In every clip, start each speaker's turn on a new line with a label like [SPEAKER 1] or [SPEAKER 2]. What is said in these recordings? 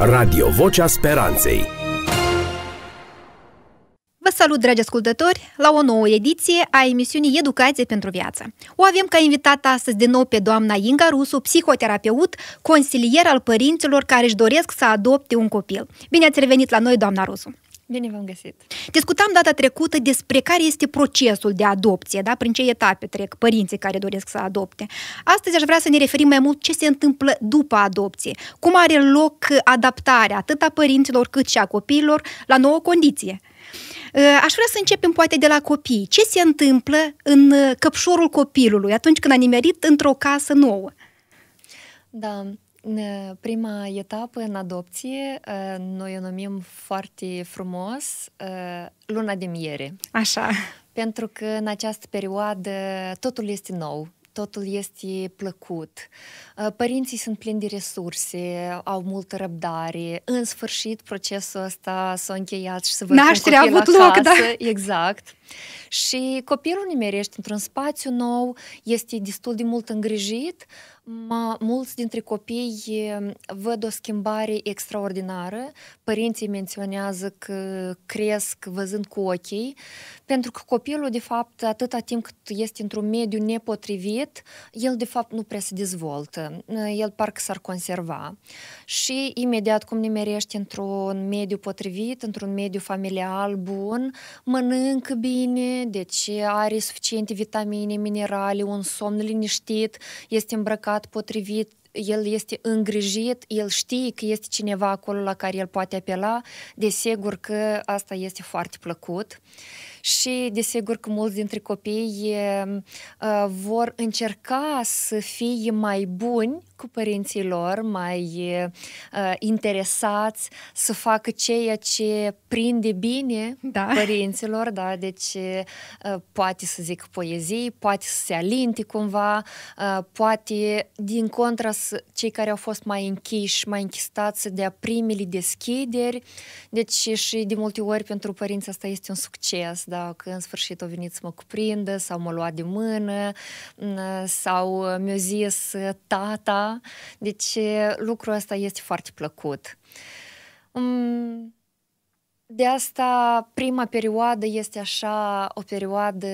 [SPEAKER 1] Radio Vocea Speranței.
[SPEAKER 2] Vă salut, dragi ascultători, la o nouă ediție a emisiunii Educație pentru Viață. O avem ca invitată astăzi din nou pe doamna Inga Rusu, psihoterapeut, consilier al părinților care își doresc să adopte un copil. Bine ați revenit la noi, doamna Rusu!
[SPEAKER 1] Bine v-am găsit!
[SPEAKER 2] Discutam data trecută despre care este procesul de adopție, da? prin ce etape trec părinții care doresc să adopte. Astăzi aș vrea să ne referim mai mult ce se întâmplă după adopție, cum are loc adaptarea atât a părinților cât și a copiilor la nouă condiție. Ă, aș vrea să începem poate de la copii. Ce se întâmplă în căpșorul copilului atunci când a nimerit într-o casă nouă?
[SPEAKER 1] Da, Uh, prima etapă în adopție, uh, noi o numim foarte frumos uh, luna de miere. Așa. Pentru că în această perioadă totul este nou, totul este plăcut. Părinții sunt plini de resurse, au multă răbdare. În sfârșit, procesul ăsta s-a încheiat și să vă Nașterea a avut loc, da? Exact. Și copilul nimerește într-un spațiu nou, este destul de mult îngrijit, Ma, mulți dintre copii ehm, văd o schimbare extraordinară. Părinții menționează că cresc văzând cu ochii, pentru că copilul, de fapt, atâta timp cât este într-un mediu nepotrivit, el, de fapt, nu prea se dezvoltă. El parcă s-ar conserva. Și imediat cum merești într-un mediu potrivit, într-un mediu familial bun, mănâncă bine, bine, deci are suficiente vitamine, minerale, un somn liniștit, este îmbrăcat potrivit, el este îngrijit, el știe că este cineva acolo la care el poate apela, desigur că asta este foarte plăcut. Uh, și desigur că mulți dintre copii ehm, ă, vor încerca să fie mai buni cu părinții lor, mai ă, interesați, să facă ceea ce prinde bine da. părinților, da? deci ă, poate să zic poezii, poate să se alinte cumva, poate din contra cei care au fost mai închiși, mai închistați de a primele deschideri, deci și de multe ori pentru părinți asta este un succes, dar că în sfârșit o venit să mă cuprindă sau mă lua de mână mm, sau uh, mi o zis uh, tata. Deci uh, lucrul ăsta este foarte plăcut. Mm, de asta prima perioadă este așa o perioadă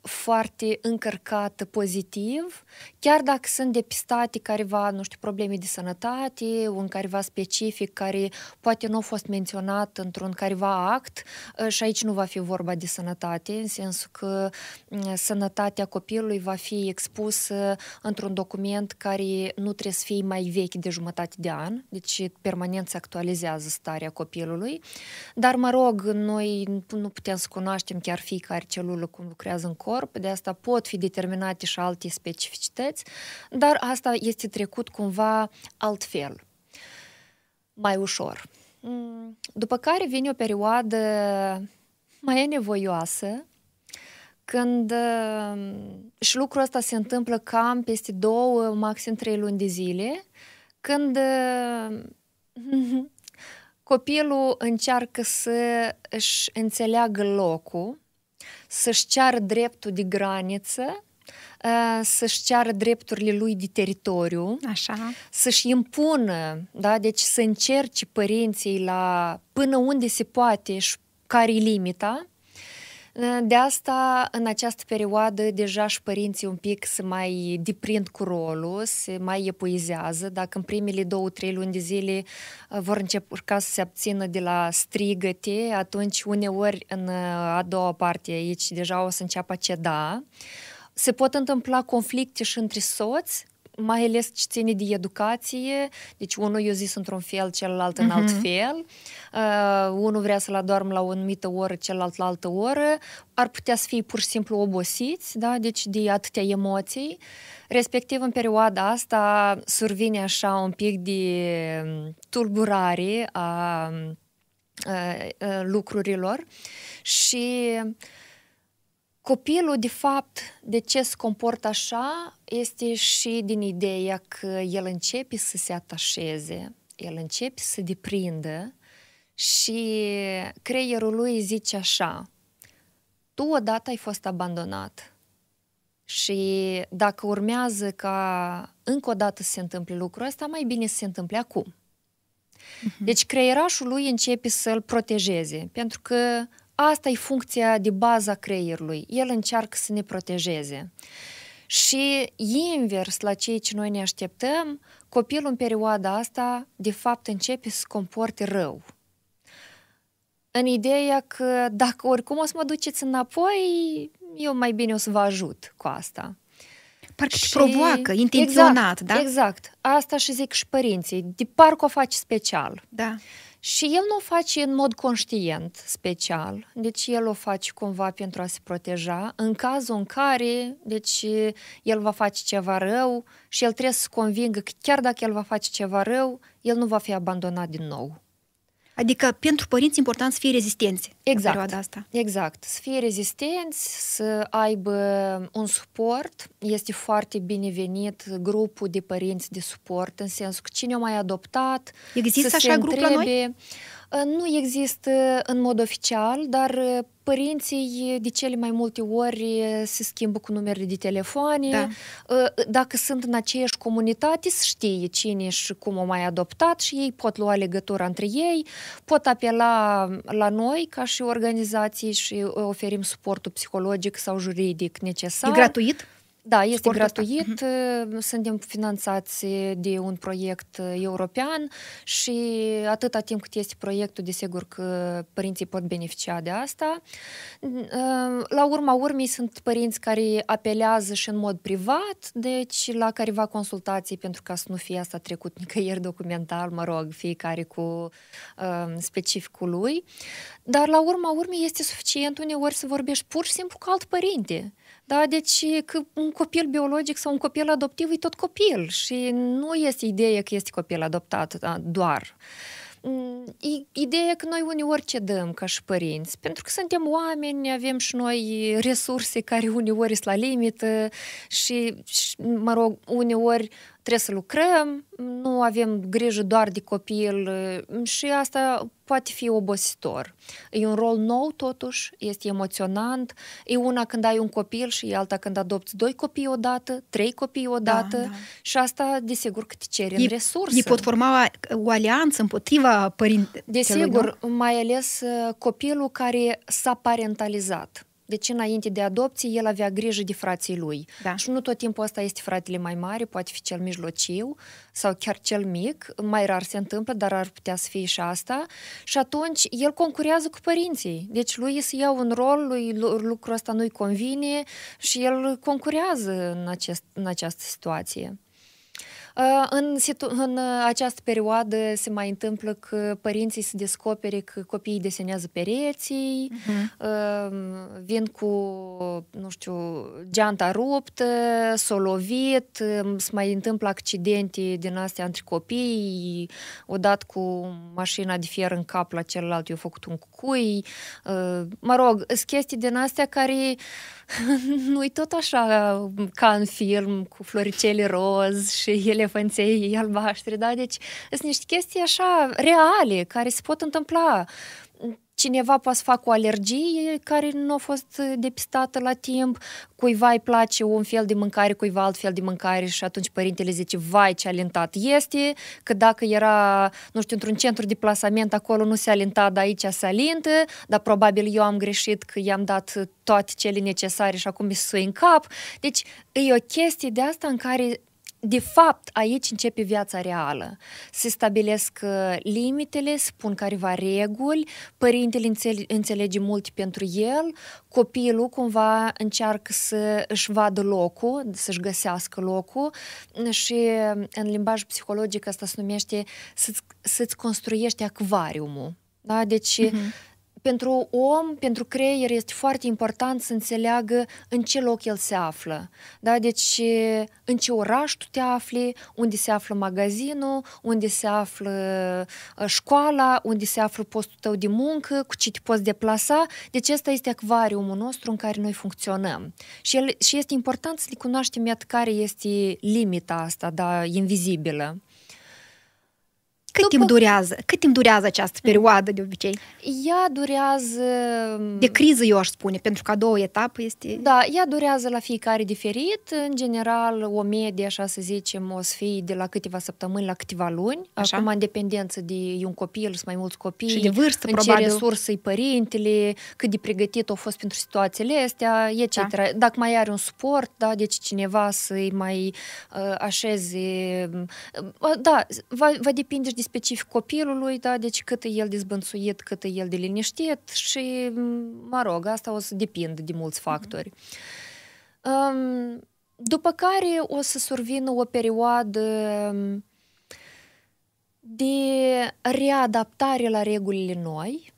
[SPEAKER 1] foarte încărcată pozitiv, chiar dacă sunt depistate careva, nu știu, probleme de sănătate, un careva specific care poate nu a fost menționat într-un careva act ă, și aici nu va fi vorba de sănătate, în sensul că ă, sănătatea copilului va fi expusă într-un document care nu trebuie să fie mai vechi de jumătate de an, deci permanent se actualizează starea copilului. Dar mă rog, noi nu putem să cunoaștem chiar fiecare celulă cum lucrează în corp, de asta pot fi determinate și alte specificități, dar asta este trecut cumva altfel, mai ușor. Mm, după care vine o perioadă mai nevoioasă, când mm, și lucrul ăsta se întâmplă cam peste două, maxim trei luni de zile, când mm, Copilul încearcă să își înțeleagă locul, să-și ceară dreptul de graniță, ă, să-și ceară drepturile lui de teritoriu, Așa. să-și impună, da? deci să încerce părinții la până unde se poate și care e limita, de asta, în această perioadă, deja și părinții un pic se mai deprind cu rolul, se mai epuizează. Dacă în primele două, trei luni de zile uh, vor încerca să se abțină de la strigăte, atunci uneori în uh, a doua parte aici deja o să înceapă ceda. Se pot întâmpla conflicte și între soți, mai ales ce ține de educație, deci unul i-a zis într-un fel, celălalt în uh-huh. alt mhm. fel, uh, unul vrea să-l adorm la o anumită oră, celălalt la altă oră, ar putea să fie pur și simplu obosiți, da? deci de atâtea emoții. Respectiv, în perioada asta survine așa un pic de um, tulburare a uh, uh, lucrurilor și uh, Copilul, de fapt, de ce se comportă așa, este și din ideea că el începe să se atașeze, el începe să deprindă și creierul lui zice așa, tu odată ai fost abandonat și dacă urmează ca încă o dată să se întâmple lucrul ăsta, mai bine să se întâmple acum. Mhm. Deci creierașul lui începe să-l protejeze, pentru că Asta e funcția de bază a creierului. El încearcă să ne protejeze. Și invers la ceea ce noi ne așteptăm, copilul în perioada asta, de fapt, începe să se comporte rău. În ideea că dacă oricum o să mă duceți înapoi, eu mai bine o să vă ajut cu asta. Parcă și... provoacă, exact, intenționat, exact, da? Exact. Asta și zic și părinții. De parcă o faci special. Da. Și el nu o face în mod conștient, special, deci el o face cumva pentru a se proteja, în cazul în care, deci, el va face ceva rău și el trebuie să se convingă că chiar dacă el va face ceva rău, el nu va fi abandonat din nou. Adică pentru părinți important să fie rezistenți exact. în perioada asta. Exact. Să fie rezistenți, să aibă uh, un suport. Este foarte binevenit grupul de părinți de suport, în sensul că cine a mai adoptat, Există să așa se grup întrebe. la noi? Uh, nu există în mod oficial, dar uh, părinții de cele mai multe ori se schimbă cu numerele de telefoane. Da. Ă, dacă sunt în aceeași comunitate, să știe cine și cum o mai adoptat și ei pot lua legătura între ei, pot apela la noi ca și organizații și oferim suportul psihologic sau juridic necesar. E gratuit? Da, este gratuit, ăsta. Mhm. Uh, suntem finanțați de un proiect uh, european și atâta timp cât este proiectul, desigur că părinții pot beneficia de asta. Uh, la urma urmei sunt părinți care apelează și în mod privat, deci la careva consultații pentru ca să nu fie asta trecut nicăieri documental, mă rog, fiecare cu specificul lui. Dar la urma urmei este suficient uneori să vorbești pur și simplu cu alt părinte da? Deci că un copil biologic sau un copil adoptiv e tot copil și nu este ideea că este copil adoptat da, doar. Mm, ideea că noi uneori cedăm ca și părinți, pentru că suntem oameni, avem și noi resurse care uneori sunt la limită și, și mă rog, uneori trebuie să lucrăm, nu avem grijă doar de copil mm, și asta poate fi obositor. E un rol nou totuși, este emoționant, e una când ai un copil și e alta când adopți doi copii odată, trei copii da, odată da, da. și asta desigur că
[SPEAKER 2] te cere ei, resurse. Ei pot forma o alianță împotriva părintelui. Desigur,
[SPEAKER 1] mai ales uh, copilul care s-a parentalizat deci înainte de adopție, el avea grijă de frații lui. Da. Și nu tot timpul ăsta este fratele mai mare, poate fi cel mijlociu sau chiar cel mic. Mai rar se întâmplă, dar ar putea să fie și asta. Și atunci el concurează cu părinții. Deci lui se ia un rol, lui lucrul ăsta nu-i convine și el concurează în, acest, în această situație. Uh, în, situ- în uh, această perioadă se mai întâmplă că părinții se descopere că copiii desenează pereții, uh-huh. vin cu, nu știu, geanta ruptă, s-o lovit, uh, se mai întâmplă accidente din astea între copii, odată cu mașina de fier în cap la celălalt, eu făcut un cui. Mă rog, sunt chestii din astea care nu-i tot așa ca în film, cu floricele roz și ele elefanței albaștri, da? Deci sunt niște chestii așa reale care se pot întâmpla cineva poate să facă o alergie care nu a fost depistată la timp, cuiva îi place un fel de mâncare, cuiva alt fel de mâncare și atunci părintele zice, vai ce alintat este, că dacă era, nu știu, într-un centru de plasament acolo nu se alinta, dar aici se alintă, dar probabil eu am greșit că i-am dat toate cele necesare și acum mi se în cap. Deci e o chestie de asta în care de fapt, aici începe viața reală. Se stabilesc uh, limitele, se pun careva reguli, părintele înțelege mult pentru el, copilul cumva încearcă să își vadă locul, să-și găsească locul și uh, în limbaj psihologic asta se numește să-ți, să construiești acvariumul. Da? Deci uh-huh pentru om, pentru creier, este foarte important să înțeleagă în ce loc el se află. Da? Deci, în ce oraș tu te afli, unde se află magazinul, unde se află uh, școala, unde se află postul tău de muncă, cu ce te poți deplasa. Deci, ăsta este acvariumul nostru în care noi funcționăm. Și, el, și este important să le cunoaștem, iată, care este limita asta, da,
[SPEAKER 2] invizibilă. Cât După... timp durează? Cât timp durează această mm. perioadă de obicei?
[SPEAKER 1] Ea durează...
[SPEAKER 2] De criză, eu aș spune, pentru că a doua etapă este... Da,
[SPEAKER 1] ea durează la fiecare diferit. În general, o medie, așa să zicem, o să fie de la câteva săptămâni la câteva luni. Așa. Acum, în dependență de un copil, sunt mai mulți copii. Și de vârstă, în probabil. ce resursă părintele, cât de pregătit au fost pentru situațiile astea, etc. Da. Dacă mai are un suport, da, deci cineva să-i mai uh, așeze... Uh, da, va, va depinde și de de specific copilului, da, deci cât e el dezbănțuit, cât e el de liniștit și, mă rog, asta o să depindă de mulți mhm. factori. Mm-hmm. după care o să survină o perioadă de readaptare la regulile noi.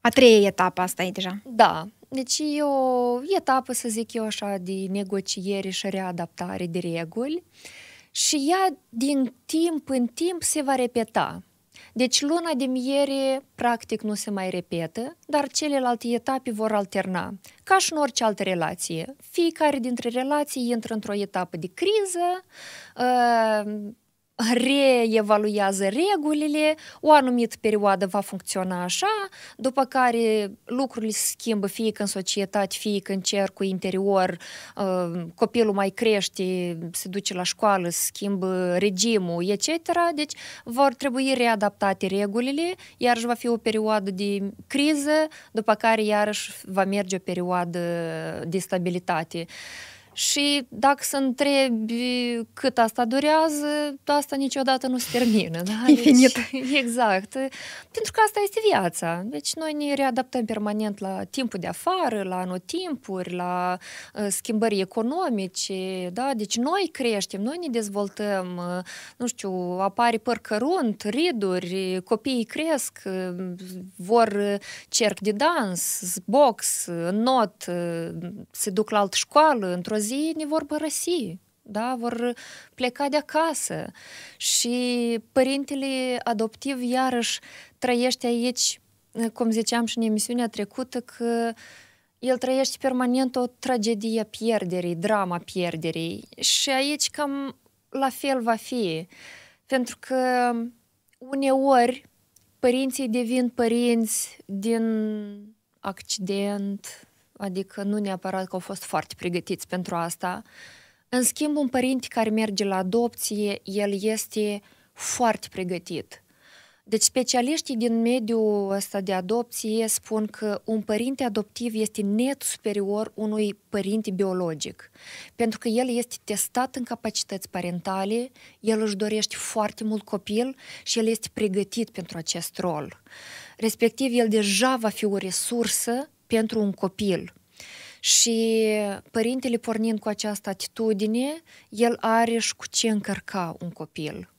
[SPEAKER 2] A treia etapă asta e deja. Da.
[SPEAKER 1] Deci e o etapă, să zic eu așa, de negociere și readaptare de reguli. Uh, și ea din timp în timp se va repeta. Deci luna de miere practic nu se mai repetă, dar celelalte etape vor alterna. Ca și în orice altă relație, fiecare dintre relații intră într-o etapă de criză, ă, reevaluează regulile, o anumită perioadă va funcționa așa, după care lucrurile se schimbă fie că în societate, fie că în cercul interior, uh, copilul mai crește, se duce la școală, se schimbă regimul, etc. Deci vor trebui readaptate regulile, iarăși va fi o perioadă de criză, după care iarăși va merge o perioadă de stabilitate. Și dacă să întrebi cât asta durează, da, asta niciodată nu se termină. Da? Infinit. Deci, exact. Pentru că asta este viața. Deci noi ne readaptăm permanent la timpul de afară, la anotimpuri, la uh, schimbări economice. Da? Deci noi creștem, noi ne dezvoltăm, uh, nu știu, apare păr cărunt, riduri, copiii cresc, uh, vor uh, cerc de dans, box, uh, not, uh, se duc la altă școală, într-o zi zi ne vor părăsi, da? vor pleca de acasă și părintele adoptiv iarăși trăiește aici, cum ziceam și în emisiunea trecută, că el trăiește permanent o tragedie pierderii, drama pierderii și aici cam la fel va fi, pentru că uneori părinții devin părinți din accident, adică nu neapărat că au fost foarte pregătiți pentru asta. În schimb, un părinte care merge la adopție, el este foarte pregătit. Deci specialiștii din mediul ăsta de adopție spun că un părinte adoptiv este net superior unui părinte biologic, pentru că el este testat în capacități parentale, el își dorește foarte mult copil și el este pregătit pentru acest rol. Respectiv, el deja va fi o resursă pentru un copil. Și părintele pornind cu această atitudine, el are și cu ce încărca un copil.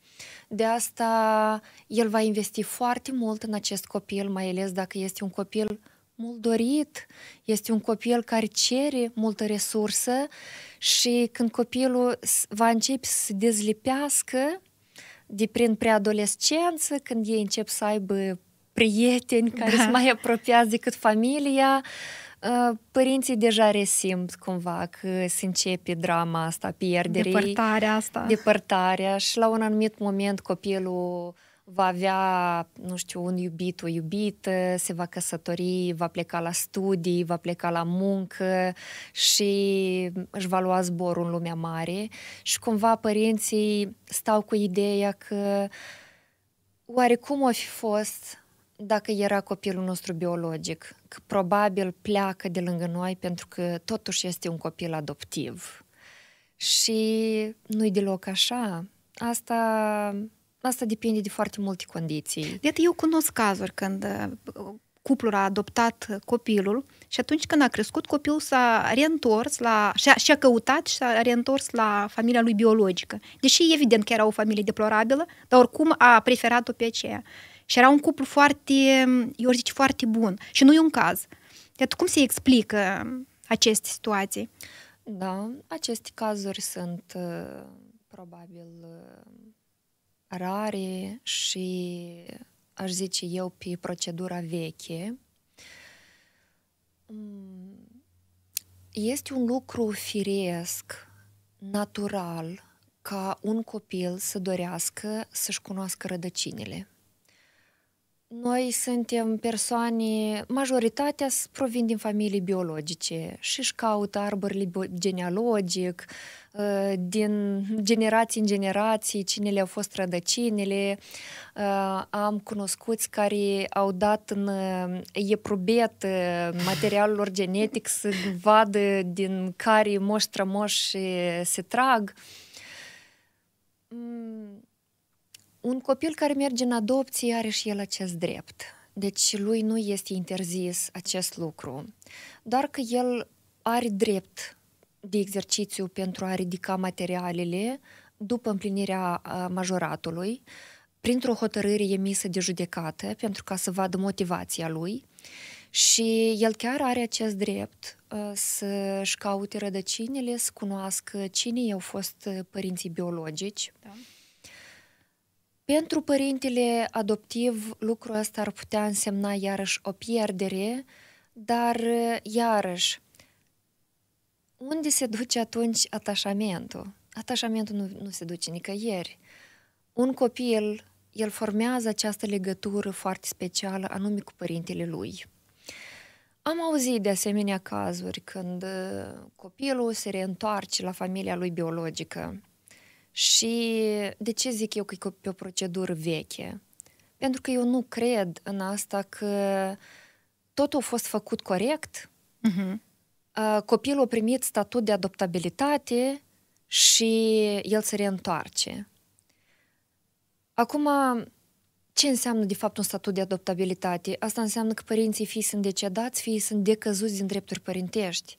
[SPEAKER 1] De asta el va investi foarte mult în acest copil, mai ales dacă este un copil mult dorit, este un copil care cere multă resursă și când copilul va începe să se dezlipească de prin preadolescență, când ei încep să aibă prieteni care da. sunt mai apropiați decât familia, ă, părinții deja resimt cumva că se începe drama asta, pierderii. Depărtarea asta. Depărtarea și la un anumit moment copilul va avea, nu știu, un iubit, o iubită, se va căsători, va pleca la studii, va pleca la muncă și își va lua zborul în lumea mare și cumva părinții stau cu ideea că oarecum o fi fost dacă era copilul nostru biologic, că probabil pleacă de lângă noi pentru că totuși este un copil adoptiv. Și nu-i deloc așa.
[SPEAKER 2] Asta, asta depinde de foarte multe condiții. Iată, eu cunosc cazuri când uh, cuplul a adoptat copilul și atunci când a crescut, copilul s-a reîntors la, și-a, și-a căutat și s-a reîntors la familia lui biologică. Deși evident că era o familie deplorabilă, dar oricum a preferat-o pe aceea. Și era un cuplu foarte, eu zic, foarte bun. Și nu e un caz. Iată, cum se explică um, aceste situații? Da, aceste cazuri sunt uh, probabil uh,
[SPEAKER 1] rare și aș zice eu pe procedura veche. Mm, este un lucru firesc, natural, ca un copil să dorească să-și cunoască rădăcinile. Noi suntem persoane, majoritatea provin din familii biologice și își caută arborile genealogic, ă, din generații în generații, cine le-au fost rădăcinile. Ă, am cunoscuți care au dat în eprubiet ă, materialul lor genetic să vadă din care moș se trag. Mm, un copil care merge în adopție are și el acest drept. Deci lui nu este interzis acest lucru, doar că el are drept de exercițiu pentru a ridica materialele după împlinirea majoratului, printr-o hotărâre emisă de judecată, pentru ca să vadă motivația lui. Și el chiar are acest drept să-și caute rădăcinile, să cunoască cine au fost părinții biologici. Da pentru părintele adoptiv, lucrul ăsta ar putea însemna iarăși o pierdere, dar iarăși, unde se duce atunci atașamentul? Atașamentul nu, nu se duce nicăieri. Un copil, el formează această legătură foarte specială, anume cu părintele lui. Am auzit de asemenea cazuri când copilul se reîntoarce la familia lui biologică și de ce zic eu că e pe o procedură veche? Pentru că eu nu cred în asta că totul a fost făcut corect, uh-huh. copilul a primit statut de adoptabilitate și el se reîntoarce. Acum, ce înseamnă de fapt un statut de adoptabilitate? Asta înseamnă că părinții fii sunt decedați, fii sunt decăzuți din drepturi părintești.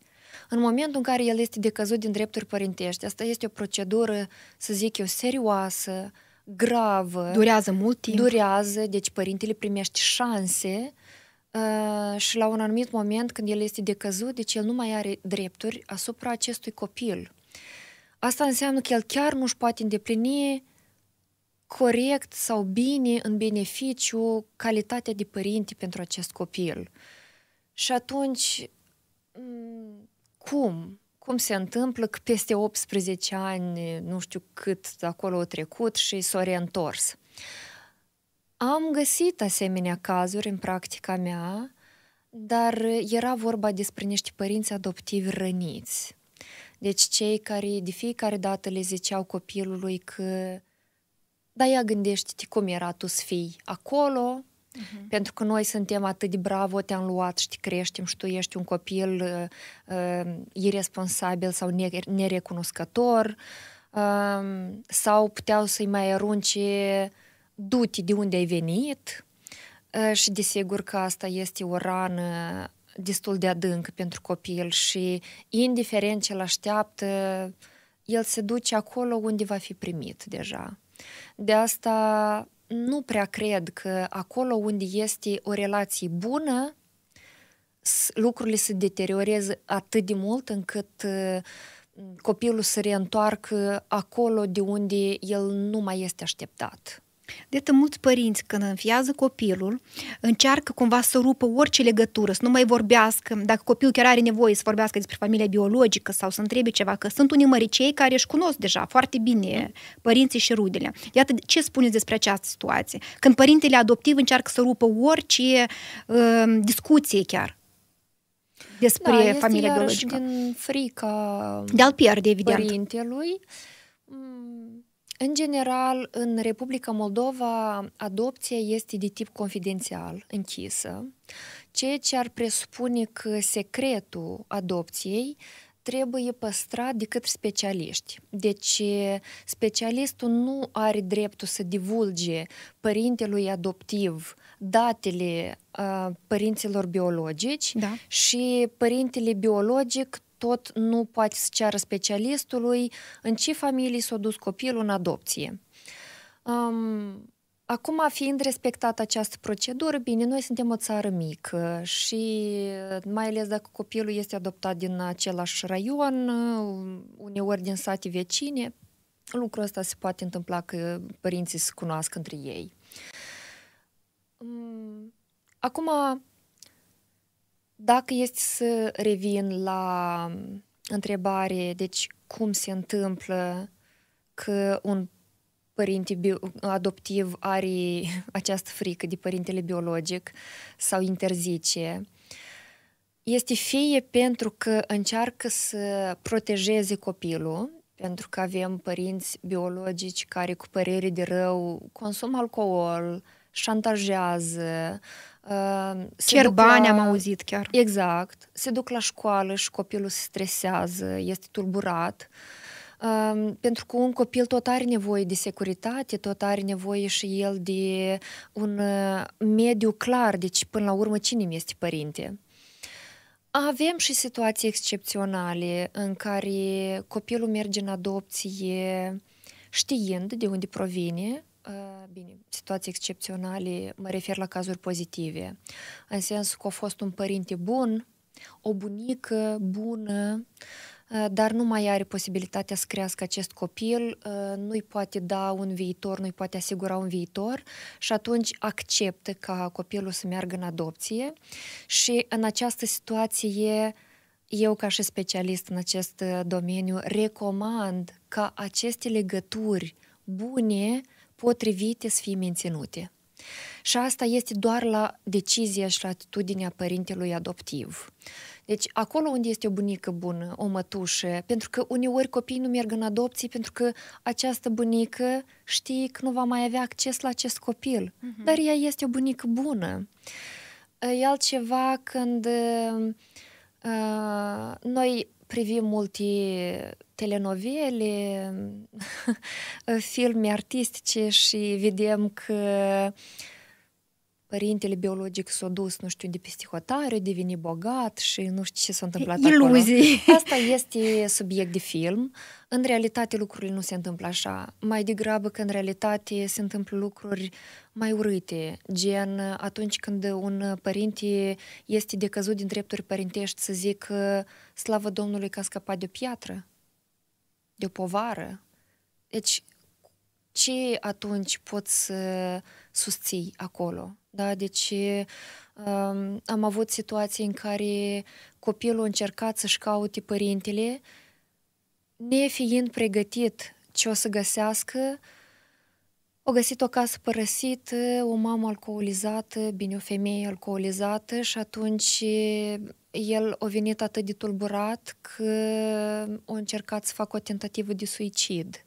[SPEAKER 1] În momentul în care el este decăzut din drepturi părintești, asta este o procedură, să zic eu, serioasă, gravă. Durează mult timp. Durează, deci părintele primește șanse uh, și la un anumit moment când el este decăzut, deci el nu mai are drepturi asupra acestui copil. Asta înseamnă că el chiar nu își poate îndeplini corect sau bine în beneficiu calitatea de părinte pentru acest copil. Și atunci cum? Cum se întâmplă că peste 18 ani, nu știu cât acolo au trecut și s-au reîntors? Am găsit asemenea cazuri în practica mea, dar era vorba despre niște părinți adoptivi răniți. Deci cei care de fiecare dată le ziceau copilului că da, ia gândește-te cum era tu să fii acolo, Uh-huh. Pentru că noi suntem atât de bravo, te-am luat și te creștem și tu ești un copil uh, uh irresponsabil sau ne- nerecunoscător uh, sau puteau să-i mai arunce duti de unde ai venit uh, și desigur că asta este o rană destul de adâncă pentru copil și indiferent ce l așteaptă, el se duce acolo unde va fi primit deja. De asta nu prea cred că acolo unde este o relație bună, lucrurile se deteriorează atât de mult încât uh, copilul să reîntoarcă acolo de unde el nu
[SPEAKER 2] mai este așteptat. De atât mulți părinți, când înfiază copilul, încearcă cumva să rupă orice legătură, să nu mai vorbească, dacă copilul chiar are nevoie să vorbească despre familia biologică sau să întrebe ceva, că sunt unii măricei care își cunosc deja foarte bine părinții și rudele. Iată ce spuneți despre această situație. Când părintele adoptiv încearcă să rupă orice uh, discuție chiar despre da, este familia biologică.
[SPEAKER 1] din frica de al pierde, evident. părintelui mm, în general, în Republica Moldova, adopția este de tip confidențial, închisă, ceea ce ar presupune că secretul adopției trebuie păstrat de către specialiști. Deci, specialistul nu are dreptul să divulge părintelui adoptiv datele uh, părinților biologici da. și părintele biologic tot nu poate să ceară specialistului în ce familii s-a dus copilul în adopție. Um, Acum, fiind respectată această procedură, bine, noi suntem o țară mică și mai ales dacă copilul este adoptat din același raion, uneori din sate vecine, lucrul ăsta se poate întâmpla că părinții se cunoască între ei. Acum, dacă este să revin la mm, întrebare, deci cum se întâmplă că un părinte adoptiv are această frică de părintele biologic sau interzice, este fie pentru că încearcă să protejeze copilul, pentru că avem părinți biologici care cu părere de rău consumă alcool, uh, șantajează. Uh, ă, Cer bani, la... am auzit chiar. Exact. Se duc la școală și copilul se stresează, este tulburat. Uh, pentru că un copil tot are nevoie de securitate, tot are nevoie și el de un uh, mediu clar, deci până la urmă cine mi este părinte. Avem și situații excepționale în care copilul merge în adopție știind de unde provine, Э, bine, situații excepționale, mă refer la cazuri pozitive, în sens că a fost un părinte bun, o bunică bună, uh, dar nu mai are posibilitatea să crească acest copil, uh, nu-i poate da un viitor, nu-i poate asigura un viitor și atunci acceptă ca copilul să meargă în adopție și în această situație eu ca și specialist în acest uh, domeniu recomand ca aceste legături bune potrivite să fie menținute. Și asta este doar la decizia și la atitudinea părintelui adoptiv. Deci, acolo unde este o bunică bună, o mătușă, pentru că uneori copiii nu merg în adopții pentru că această bunică știe că nu va mai avea acces la acest copil. Uh-huh. Dar ea este o bunică bună. E altceva când uh, noi privim multe telenovele, filme artistice și vedem că părintele biologic s-a dus, nu știu, de peste hotare, a devenit bogat și nu știu ce s-a întâmplat Iluzii. acolo. Asta este subiect de film. În realitate lucrurile nu se întâmplă așa. Mai degrabă că în realitate se întâmplă lucruri mai urâte, gen atunci când un părinte este decăzut din drepturi părintești să zic slavă Domnului că a scăpat de o piatră de o povară. Deci, ce atunci poți să susții acolo? Da? Deci, um, am avut situații în care copilul a încercat să-și caute părintele, nefiind pregătit ce o să găsească, o găsit o casă părăsită, o mamă alcoolizată, bine, o femeie alcoolizată și atunci el a venit atât de tulburat că a încercat să facă o tentativă de suicid.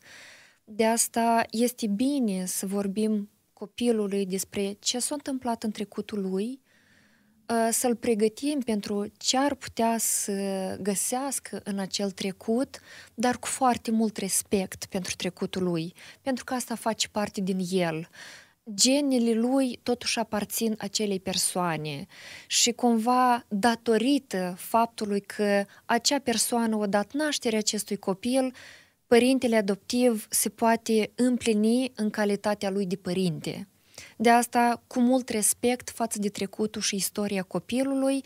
[SPEAKER 1] De asta este bine să vorbim copilului despre ce s-a întâmplat în trecutul lui, ă, să-l pregătim pentru ce ar putea să găsească în acel trecut, dar cu foarte mult respect pentru trecutul lui, pentru că asta face parte din el genele lui totuși aparțin acelei persoane și cumva datorită faptului că acea persoană o dat naștere acestui copil, părintele adoptiv se poate împlini în calitatea lui de părinte. De asta, cu mult respect față de trecutul și istoria copilului,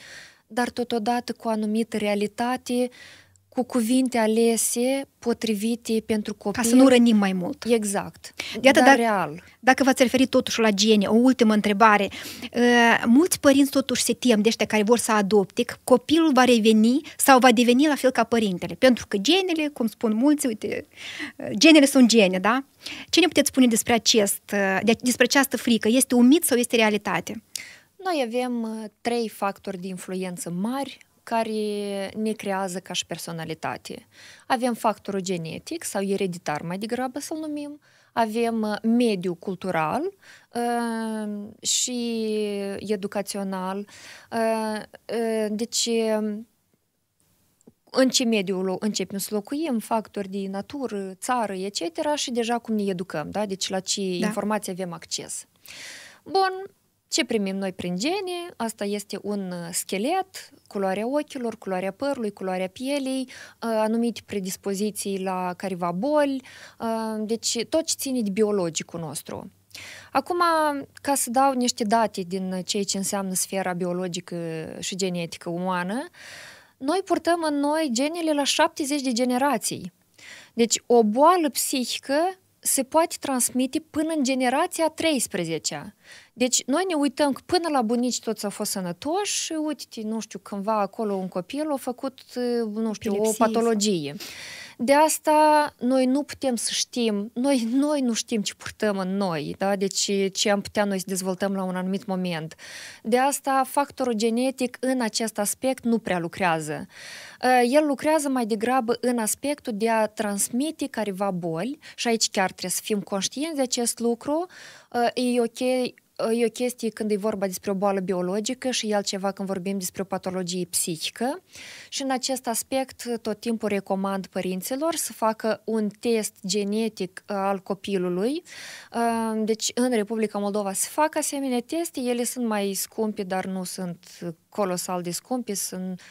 [SPEAKER 1] dar totodată cu o anumită realitate cu
[SPEAKER 2] cuvinte alese, potrivite pentru copii. Ca să nu rănim mai mult. Exact. Iată, dar, dar real. Dacă v-ați referit totuși la gene, o ultimă întrebare. Uh, mulți părinți totuși se tem de ăștia care vor să adopte, că copilul va reveni sau va deveni la fel ca părintele. Pentru că genele, cum spun mulți, uite, genele sunt gene, da? Ce ne puteți spune despre, acest, ă, despre această frică? Este un mit sau este realitate?
[SPEAKER 1] Noi avem ă, trei factori de influență mari care ne creează ca și personalitate. Avem factorul genetic sau ereditar mai degrabă să-l numim, avem uh, mediul cultural uh, și educațional. Uh, deci, um, în ce mediu începem să locuim, factori de natură, țară, etc. și deja cum ne educăm, da? deci la ce da. informații avem acces. Bun, ce primim noi prin gene? Asta este un uh, schelet, culoarea ochilor, culoarea părului, culoarea pielii, uh, anumite predispoziții la careva boli, uh, deci tot ce ține de biologicul nostru. Acum, ca să dau niște date din ceea ce înseamnă sfera biologică și genetică umană, noi purtăm în noi genele la 70 de generații. Deci o boală psihică se poate transmite până în generația 13-a. Deci noi ne uităm că până la bunici toți au fost sănătoși, uite, nu știu, cândva acolo un copil a făcut, nu știu, Epilepsie. o patologie. Sau... De asta noi nu putem să știm, noi, noi nu știm ce purtăm în noi, da? deci ce am putea noi să dezvoltăm la un anumit moment. De asta factorul genetic în acest aspect nu prea lucrează. Ă, el lucrează mai degrabă în aspectul de a transmite careva boli și aici chiar trebuie să fim conștienți de acest lucru. Ă, e ok E o chestie când e vorba despre o boală biologică și e altceva când vorbim despre o patologie psihică și în acest aspect tot timpul recomand părinților să facă un test genetic uh, al copilului. Uh, deci în Republica Moldova se fac asemenea teste, ele sunt mai scumpe, dar nu sunt colosal de scumpe, sunt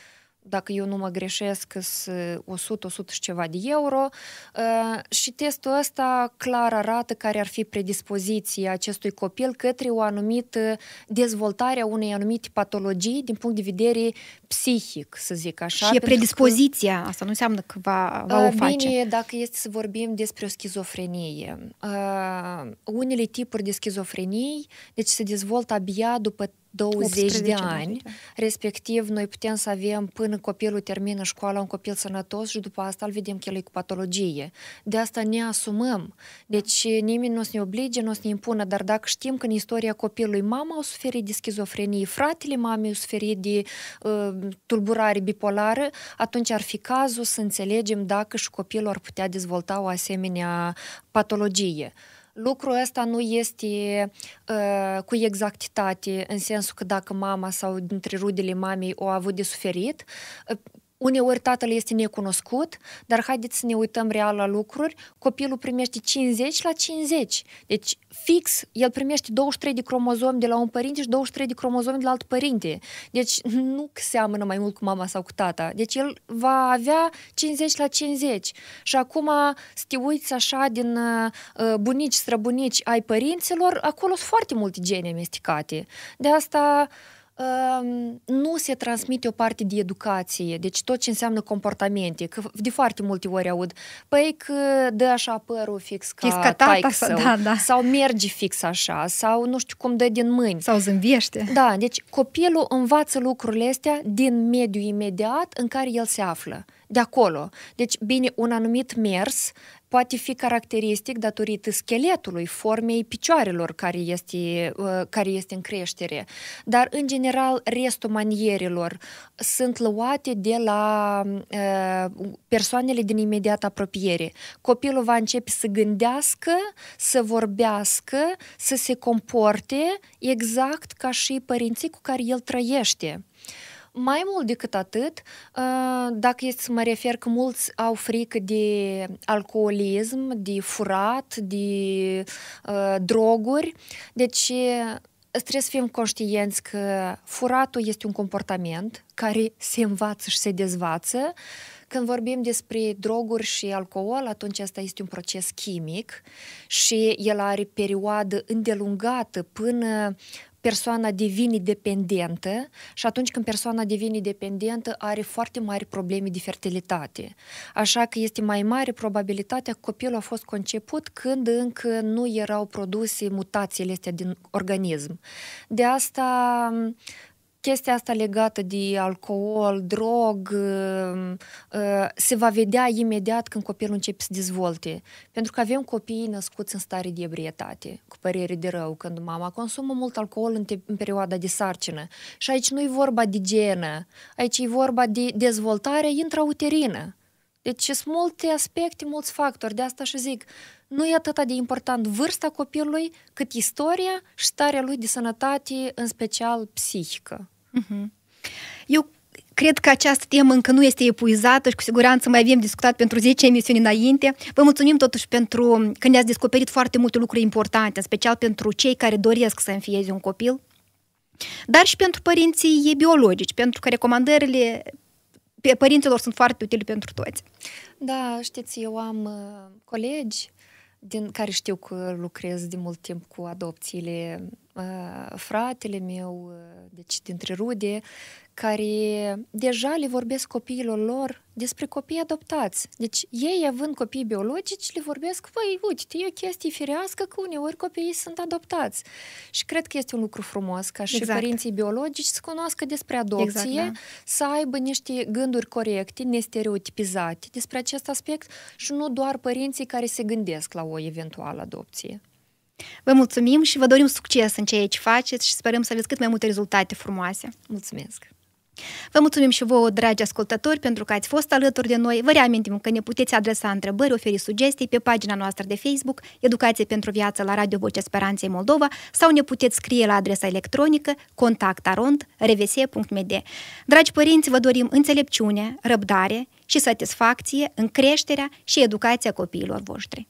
[SPEAKER 1] dacă eu nu mă greșesc, sunt 100, 100 și ceva de euro eh, și testul ăsta clar arată care ar fi predispoziția acestui copil către o anumită dezvoltare a unei anumite patologii din punct de vedere psihic, să zic așa. Și e predispoziția,
[SPEAKER 2] că, asta nu înseamnă că va, va o eh, face. Bine,
[SPEAKER 1] dacă este să vorbim despre o schizofrenie. Eh, unele tipuri de schizofrenii, deci se dezvoltă abia după 20 de ani, respectiv noi putem să avem până copilul termină școala un copil sănătos și după asta îl vedem că el e cu patologie. De asta ne asumăm. Deci nimeni nu o să ne oblige, nu o să ne impună, dar dacă știm că în istoria copilului mama a suferit de schizofrenie, fratele mamei au suferit de uh, tulburare bipolară, atunci ar fi cazul să înțelegem dacă și copilul ar putea dezvolta o asemenea patologie lucrul ăsta nu este uh, cu exactitate, în sensul că dacă mama sau dintre rudele mamei o a avut de suferit, uh, Uneori tatăl este necunoscut, dar haideți să ne uităm real la lucruri. Copilul primește 50 la 50. Deci, fix, el primește 23 de cromozomi de la un părinte și 23 de cromozomi de la alt părinte. Deci, nu seamănă mai mult cu mama sau cu tata. Deci, el va avea 50 la 50. Și acum, să te uiți așa din uh, uh, bunici, străbunici ai părinților, acolo sunt foarte multe gene amestecate. De asta Ehm, nu se transmite o parte de educație, deci tot ce înseamnă comportamente, că de foarte multe ori aud, păi că dă așa părul fix ca, fix ca tata, sau, da, da. sau merge fix așa, sau nu știu cum dă din mâini. Sau zâmbiește. Da, deci copilul învață lucrurile astea din mediul imediat în care el se află de acolo. Deci, bine, un anumit mers poate fi caracteristic datorită scheletului, formei picioarelor care este, uh, care este în creștere. Dar, în general, restul manierilor sunt luate de la uh, persoanele din imediat apropiere. Copilul va începe să gândească, să vorbească, să se comporte exact ca și părinții cu care el trăiește. Mai mult decât atât, uh, dacă este să mă refer că mulți au frică de alcoolism, de furat, de uh, droguri, deci uh, trebuie să fim conștienți că furatul este un comportament care se învață și se dezvață. Când vorbim despre droguri și alcool, atunci asta este un proces chimic și el are perioadă îndelungată până persoana devine dependentă și atunci când persoana devine dependentă are foarte mari probleme de fertilitate. Așa că este mai mare probabilitatea că copilul a fost conceput când încă nu erau produse mutațiile astea din organism. De asta chestia asta legată de alcool, drog, um, uh, se va vedea imediat când copilul începe să dezvolte. Pentru că avem copii născuți în stare de ebrietate, cu părere de rău, când mama consumă mult alcool în, te- în perioada de sarcină. Și aici nu e vorba de genă, aici e vorba de dezvoltare intrauterină. Deci sunt multe aspecte, mulți factori. De asta și zic, nu e atât de important vârsta copilului, cât istoria și starea lui de sănătate, în special psihică. Mm-hmm.
[SPEAKER 2] Eu cred că această temă încă nu este epuizată și cu siguranță mai avem discutat pentru 10 emisiuni înainte. Vă mulțumim totuși pentru că ne-ați descoperit foarte multe lucruri importante, în special pentru cei care doresc să înfieze un copil, dar și pentru părinții biologici, pentru că recomandările părinților sunt foarte utile pentru toți.
[SPEAKER 1] Da, știți, eu am uh, colegi din care știu că lucrez de mult timp cu adopțiile Э, fratele meu, э, deci dintre rude, care deja le vorbesc copiilor lor despre copii adoptați. Deci ei, având copii biologici, le vorbesc, voi uite, e o chestie firească că uneori copiii sunt adoptați. Și cred că este un lucru frumos ca și exact. părinții biologici să cunoască despre adopție, exact, da. să aibă niște gânduri corecte, nestereotipizate
[SPEAKER 2] despre acest aspect și nu doar părinții care se gândesc la o eventuală adopție. Vă mulțumim și vă dorim succes în ceea ce faceți și sperăm să aveți cât mai multe rezultate frumoase. Mulțumesc! Vă mulțumim și vouă, dragi ascultători, pentru că ați fost alături de noi. Vă reamintim că ne puteți adresa întrebări, oferi sugestii pe pagina noastră de Facebook, Educație pentru Viață la Radio Vocea Speranței Moldova sau ne puteți scrie la adresa electronică contactarond.rvs.md. Dragi părinți, vă dorim înțelepciune, răbdare și satisfacție în creșterea și educația copiilor voștri.